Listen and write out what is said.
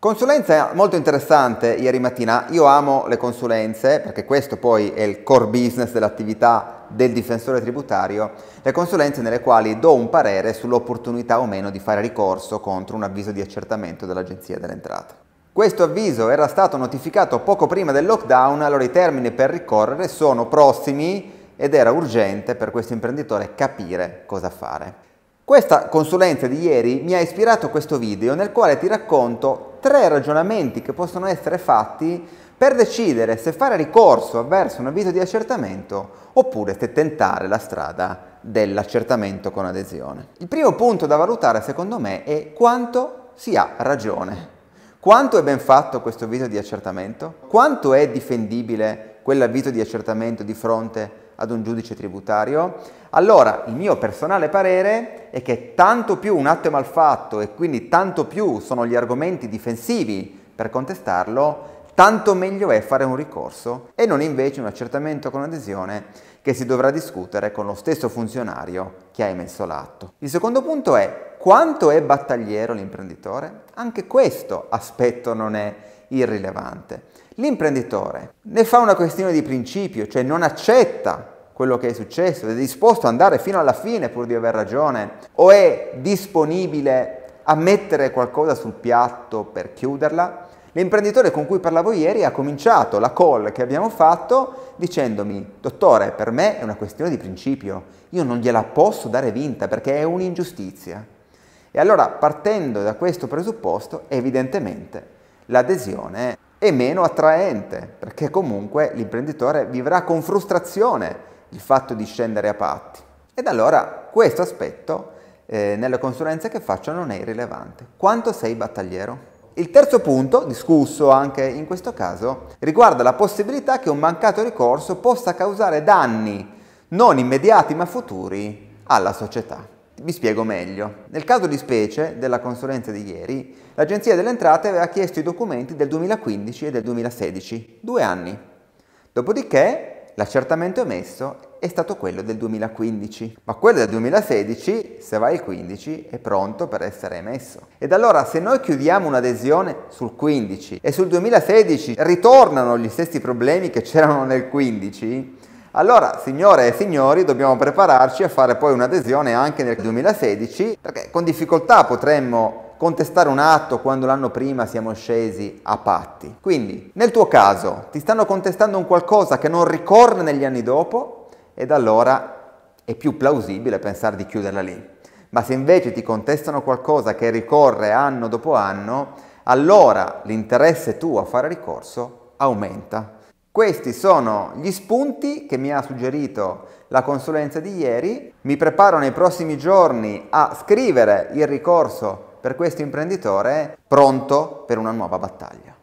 Consulenza molto interessante ieri mattina, io amo le consulenze perché questo poi è il core business dell'attività del difensore tributario, le consulenze nelle quali do un parere sull'opportunità o meno di fare ricorso contro un avviso di accertamento dell'Agenzia delle Entrate. Questo avviso era stato notificato poco prima del lockdown, allora i termini per ricorrere sono prossimi ed era urgente per questo imprenditore capire cosa fare. Questa consulenza di ieri mi ha ispirato questo video nel quale ti racconto tre ragionamenti che possono essere fatti per decidere se fare ricorso verso un avviso di accertamento oppure se tentare la strada dell'accertamento con adesione. Il primo punto da valutare secondo me è quanto si ha ragione. Quanto è ben fatto questo avviso di accertamento? Quanto è difendibile quell'avviso di accertamento di fronte a ad un giudice tributario? Allora, il mio personale parere è che tanto più un atto è malfatto e quindi tanto più sono gli argomenti difensivi per contestarlo, tanto meglio è fare un ricorso e non invece un accertamento con adesione che si dovrà discutere con lo stesso funzionario che ha emesso l'atto. Il secondo punto è quanto è battagliero l'imprenditore? Anche questo aspetto non è irrilevante. L'imprenditore ne fa una questione di principio, cioè non accetta quello che è successo, è disposto ad andare fino alla fine pur di aver ragione, o è disponibile a mettere qualcosa sul piatto per chiuderla? L'imprenditore con cui parlavo ieri ha cominciato la call che abbiamo fatto dicendomi, dottore, per me è una questione di principio, io non gliela posso dare vinta perché è un'ingiustizia. E allora partendo da questo presupposto, evidentemente l'adesione è meno attraente, perché comunque l'imprenditore vivrà con frustrazione il fatto di scendere a patti. Ed allora questo aspetto eh, nelle consulenze che faccio non è irrilevante. Quanto sei battagliero? Il terzo punto, discusso anche in questo caso, riguarda la possibilità che un mancato ricorso possa causare danni non immediati ma futuri alla società. Vi spiego meglio. Nel caso di specie della consulenza di ieri, l'Agenzia delle Entrate aveva chiesto i documenti del 2015 e del 2016, due anni. Dopodiché l'accertamento emesso è stato quello del 2015, ma quello del 2016, se va il 15, è pronto per essere emesso. Ed allora se noi chiudiamo un'adesione sul 15 e sul 2016 ritornano gli stessi problemi che c'erano nel 15, allora, signore e signori, dobbiamo prepararci a fare poi un'adesione anche nel 2016, perché con difficoltà potremmo contestare un atto quando l'anno prima siamo scesi a patti. Quindi, nel tuo caso, ti stanno contestando un qualcosa che non ricorre negli anni dopo ed allora è più plausibile pensare di chiuderla lì. Ma se invece ti contestano qualcosa che ricorre anno dopo anno, allora l'interesse tuo a fare ricorso aumenta. Questi sono gli spunti che mi ha suggerito la consulenza di ieri. Mi preparo nei prossimi giorni a scrivere il ricorso per questo imprenditore pronto per una nuova battaglia.